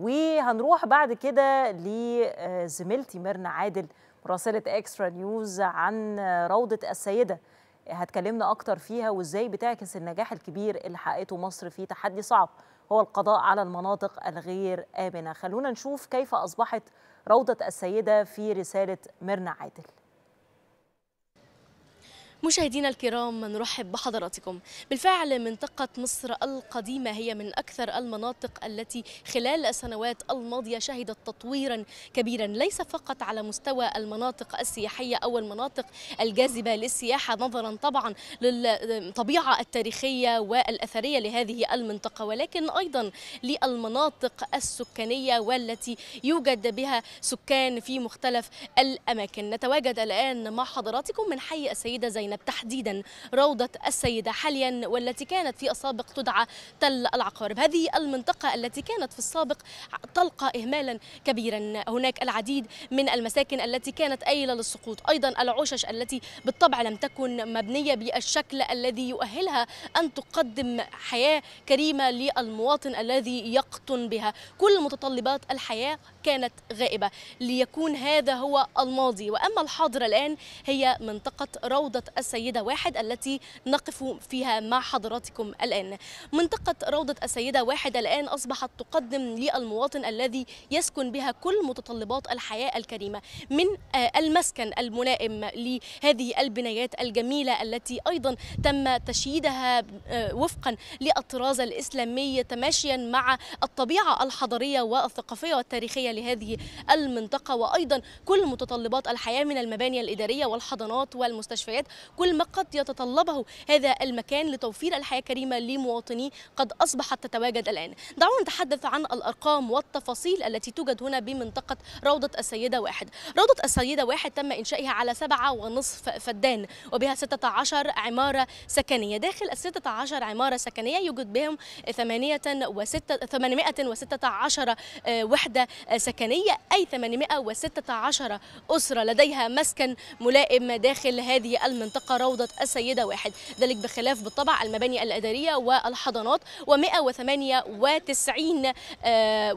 وهنروح بعد كده لزميلتي آه، ميرنا عادل مراسلة اكسترا نيوز عن روضة السيدة هتكلمنا اكتر فيها وازاي بتعكس النجاح الكبير اللي حققته مصر في تحدي صعب هو القضاء على المناطق الغير آمنة خلونا نشوف كيف أصبحت روضة السيدة في رسالة ميرنا عادل مشاهدينا الكرام نرحب بحضراتكم بالفعل منطقة مصر القديمة هي من أكثر المناطق التي خلال السنوات الماضية شهدت تطويرا كبيرا ليس فقط على مستوى المناطق السياحية أو المناطق الجاذبة للسياحة نظرا طبعا للطبيعة التاريخية والأثرية لهذه المنطقة ولكن أيضا للمناطق السكانية والتي يوجد بها سكان في مختلف الأماكن نتواجد الآن مع حضراتكم من حي السيدة زينب زينب تحديدا روضة السيدة حاليا والتي كانت في السابق تدعى تل العقارب هذه المنطقة التي كانت في السابق تلقى إهمالا كبيرا هناك العديد من المساكن التي كانت أيلة للسقوط أيضا العشش التي بالطبع لم تكن مبنية بالشكل الذي يؤهلها أن تقدم حياة كريمة للمواطن الذي يقطن بها كل متطلبات الحياة كانت غائبة ليكون هذا هو الماضي وأما الحاضر الآن هي منطقة روضة السيدة واحد التي نقف فيها مع حضراتكم الآن منطقة روضة السيدة واحد الآن أصبحت تقدم للمواطن الذي يسكن بها كل متطلبات الحياة الكريمة من آه، المسكن الملائم لهذه البنايات الجميلة التي أيضا تم تشييدها آه، وفقا للطراز الإسلامي تماشيا مع الطبيعة الحضرية والثقافية والتاريخية لهذه المنطقة وأيضا كل متطلبات الحياة من المباني الإدارية والحضانات والمستشفيات كل ما قد يتطلبه هذا المكان لتوفير الحياة كريمة لمواطنيه قد أصبحت تتواجد الآن دعونا نتحدث عن الأرقام والتفاصيل التي توجد هنا بمنطقة روضة السيدة واحد روضة السيدة واحد تم إنشائها على سبعة ونصف فدان وبها 16 عمارة سكنية داخل ال 16 عمارة سكنية يوجد بهم 816 آه، وحدة سكنية أي 816 أسرة لديها مسكن ملائم داخل هذه المنطقة منطقة روضة السيدة واحد ذلك بخلاف بالطبع المباني الإدارية والحضانات و198 و198 آه،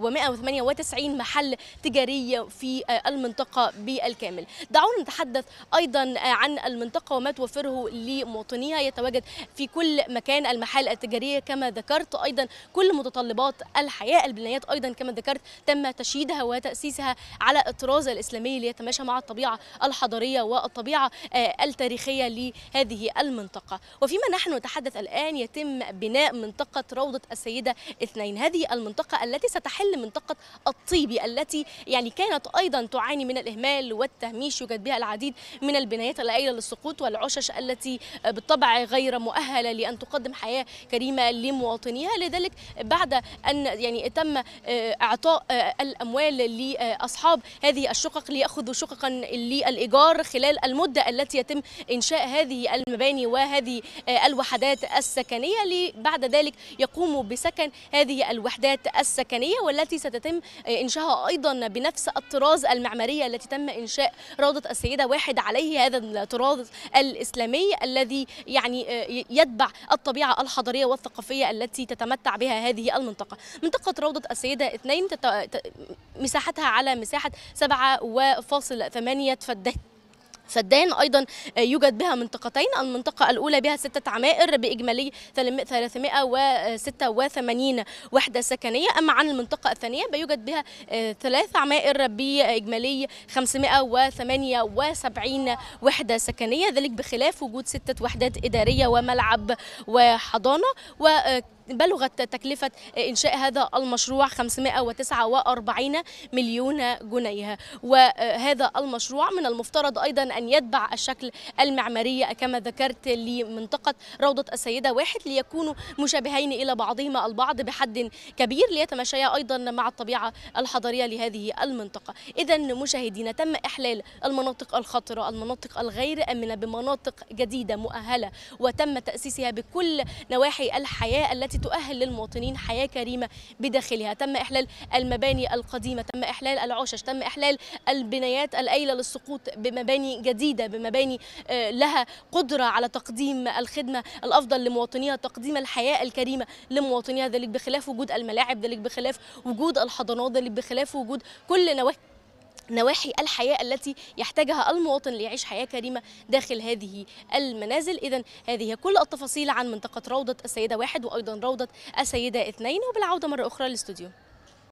محل تجاري في آه، المنطقة بالكامل دعونا نتحدث أيضا آه، عن المنطقة وما توفره لمواطنيها يتواجد في كل مكان المحال التجارية كما ذكرت أيضا كل متطلبات الحياة البنايات أيضا كما ذكرت تم تشييدها وتأسيسها على الطراز الإسلامي ليتماشى مع الطبيعة الحضارية والطبيعة التاريخية السياحية لهذه المنطقة وفيما نحن نتحدث الآن يتم بناء منطقة روضة السيدة اثنين هذه المنطقة التي ستحل منطقة الطيبي التي يعني كانت أيضا تعاني من الإهمال والتهميش يوجد بها العديد من البنايات الآيلة للسقوط والعشش التي بالطبع غير مؤهلة لأن تقدم حياة كريمة لمواطنيها لذلك بعد أن يعني تم آه، إعطاء آه، الأموال لأصحاب هذه الشقق ليأخذوا شققا للإيجار خلال المدة التي يتم إنشاء إنشاء هذه المباني وهذه آه، الوحدات السكنية بعد ذلك يقوموا بسكن هذه الوحدات السكنية والتي ستتم آه، إنشاءها أيضا بنفس الطراز المعمارية التي تم إنشاء روضة السيدة واحد عليه هذا الطراز الإسلامي الذي يعني آه، يتبع الطبيعة الحضرية والثقافية التي تتمتع بها هذه المنطقة منطقة روضة السيدة اثنين مساحتها على مساحة 7.8 فدان سدان ايضا آه، يوجد بها منطقتين المنطقه الاولى بها سته عمائر باجمالي 386 وحده سكنيه اما عن المنطقه الثانيه بيوجد بها آه، ثلاث عمائر باجمالي 578 وحده سكنيه ذلك بخلاف وجود سته وحدات اداريه وملعب وحضانه و آه، بلغت تكلفة إنشاء هذا المشروع 549 مليون جنيه وهذا المشروع من المفترض أيضا أن يتبع الشكل المعماري كما ذكرت لمنطقة روضة السيدة واحد ليكونوا مشابهين إلى بعضهما البعض بحد كبير ليتماشيا أيضا مع الطبيعة الحضرية لهذه المنطقة إذا مشاهدينا تم إحلال المناطق الخطرة المناطق الغير آمنة بمناطق جديدة مؤهلة وتم تأسيسها بكل نواحي الحياة التي التي تؤهل للمواطنين حياة كريمة بداخلها تم إحلال المباني القديمة تم إحلال العشش تم إحلال البنايات الأيلة للسقوط بمباني جديدة بمباني آه، لها قدرة على تقديم الخدمة الأفضل لمواطنيها تقديم الحياة الكريمة لمواطنيها ذلك بخلاف وجود الملاعب ذلك بخلاف وجود الحضانات ذلك بخلاف وجود كل نواحي نواحي الحياة التي يحتاجها المواطن ليعيش حياة كريمة داخل هذه المنازل إذا هذه كل التفاصيل عن منطقة روضة السيدة واحد وأيضا روضة السيدة اثنين وبالعودة مرة أخرى للاستوديو